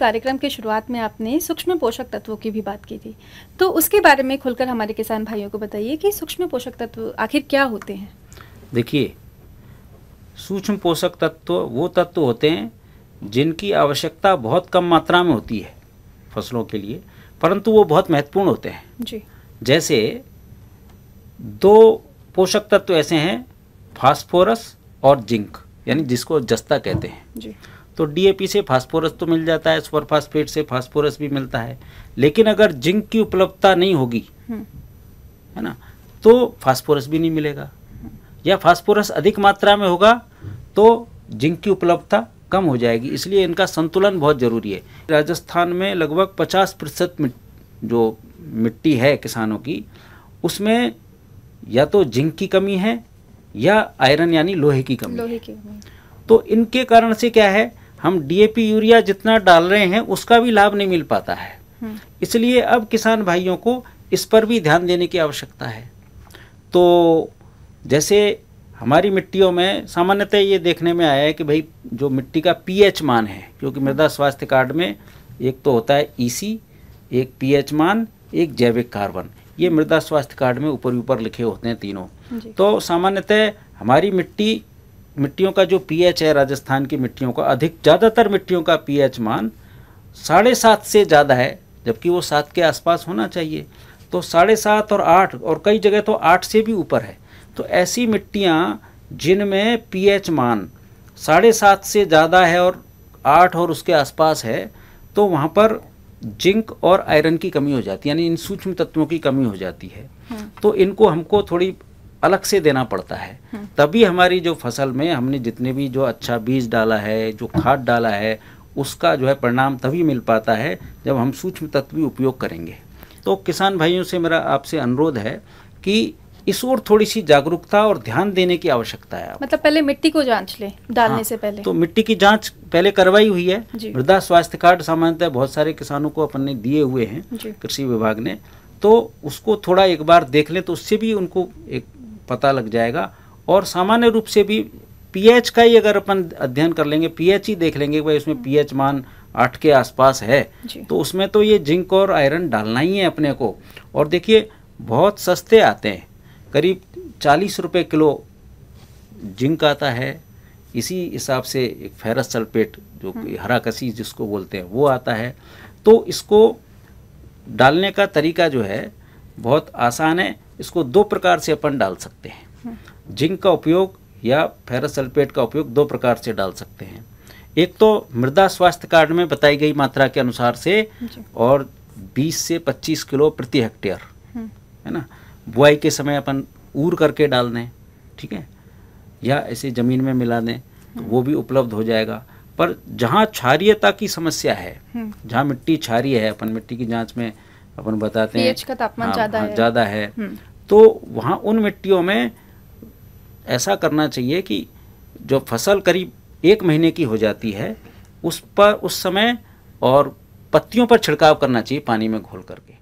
कार्यक्रम के शुरुआत में आपने सूक्ष्म पोषक तत्वों की भी बात की थी तो उसके बारे में खुलकर हमारे किसान भाइयों को बताइए कि सूक्ष्म पोषक तत्व आखिर क्या होते हैं देखिए सूक्ष्म पोषक तत्व वो तत्व होते हैं जिनकी आवश्यकता बहुत कम मात्रा में होती है फसलों के लिए परंतु वो बहुत महत्वपूर्ण होते हैं जी जैसे दो पोषक तत्व ऐसे हैं फास्फोरस और जिंक यानी जिसको जस्ता कहते हैं जी तो डीएपी से फास्फोरस तो मिल जाता है सुपरफास्फेट से फास्फोरस भी मिलता है लेकिन अगर जिंक की उपलब्धता नहीं होगी हम्म। है ना तो फास्फोरस भी नहीं मिलेगा या फास्फोरस अधिक मात्रा में होगा तो जिंक की उपलब्धता कम हो जाएगी इसलिए इनका संतुलन बहुत ज़रूरी है राजस्थान में लगभग 50 प्रतिशत जो मिट्टी है किसानों की उसमें या तो जिंक की कमी है या आयरन यानी लोहे की कमी लोहे की तो इनके कारण से क्या है हम डीएपी यूरिया जितना डाल रहे हैं उसका भी लाभ नहीं मिल पाता है हम्म। इसलिए अब किसान भाइयों को इस पर भी ध्यान देने की आवश्यकता है तो जैसे हमारी मिट्टियों में सामान्यतः ये देखने में आया है कि भाई जो मिट्टी का पीएच मान है क्योंकि मृदा स्वास्थ्य कार्ड में एक तो होता है ईसी e एक पीएच मान एक जैविक कार्बन ये मृदा स्वास्थ्य कार्ड में ऊपर ऊपर लिखे होते हैं तीनों तो सामान्यतः हमारी मिट्टी मिट्टियों का जो पीएच है राजस्थान की मिट्टियों का अधिक ज़्यादातर मिट्टियों का पीएच मान साढ़े सात से ज़्यादा है जबकि वो सात के आसपास होना चाहिए तो साढ़े सात और आठ और कई जगह तो आठ से भी ऊपर है तो ऐसी मिट्टियाँ जिनमें पीएच मान साढ़े सात से ज़्यादा है और आठ और उसके आसपास है तो वहाँ पर जिंक और आयरन की कमी हो जाती है यानी इन सूक्ष्म तत्वों की कमी हो जाती है हम्म। तो इनको हमको थोड़ी अलग से देना पड़ता है हम्म। तभी हमारी जो फसल में हमने जितने भी जो अच्छा बीज डाला है जो खाद डाला है उसका जो है परिणाम तभी मिल पाता है जब हम सूक्ष्म तत्व भी उपयोग करेंगे तो किसान भाइयों से मेरा आपसे अनुरोध है कि इस ओर थोड़ी सी जागरूकता और ध्यान देने की आवश्यकता है मतलब पहले मिट्टी को जांच ले डालने हाँ, से पहले तो मिट्टी की जांच पहले करवाई हुई है मृदा स्वास्थ्य कार्ड सामान्यतः बहुत सारे किसानों को अपन ने दिए हुए हैं कृषि विभाग ने तो उसको थोड़ा एक बार देख लें तो उससे भी उनको एक पता लग जाएगा और सामान्य रूप से भी पीएच का ही अगर अपन अध्ययन कर लेंगे पीएच ही देख लेंगे भाई उसमें पीएच मान आठ के आसपास है तो उसमें तो ये जिंक और आयरन डालना ही है अपने को और देखिए बहुत सस्ते आते हैं करीब चालीस रुपये किलो जिंक आता है इसी हिसाब से एक फेरस सल्फेट जो हम्म। हरा कसी जिसको बोलते हैं वो आता है तो इसको डालने का तरीका जो है बहुत आसान है इसको दो प्रकार से अपन डाल सकते हैं जिंक का उपयोग या फेरस सल्फेट का उपयोग दो प्रकार से डाल सकते हैं एक तो मृदा स्वास्थ्य कार्ड में बताई गई मात्रा के अनुसार से और 20 से 25 किलो प्रति हेक्टेयर हम्म। है ना बुआई के समय अपन ऊर करके डाल दें ठीक है या ऐसे ज़मीन में मिला दें तो वो भी उपलब्ध हो जाएगा पर जहाँ क्षारियता की समस्या है हम्म। जहाँ मिट्टी क्षारिय है अपन मिट्टी की जांच में अपन बताते हैं हाँ, ज़्यादा हाँ, है, ज़्यादा है हम्म। तो वहाँ उन मिट्टियों में ऐसा करना चाहिए कि जो फसल करीब एक महीने की हो जाती है उस पर उस समय और पत्तियों पर छिड़काव करना चाहिए पानी में घोल करके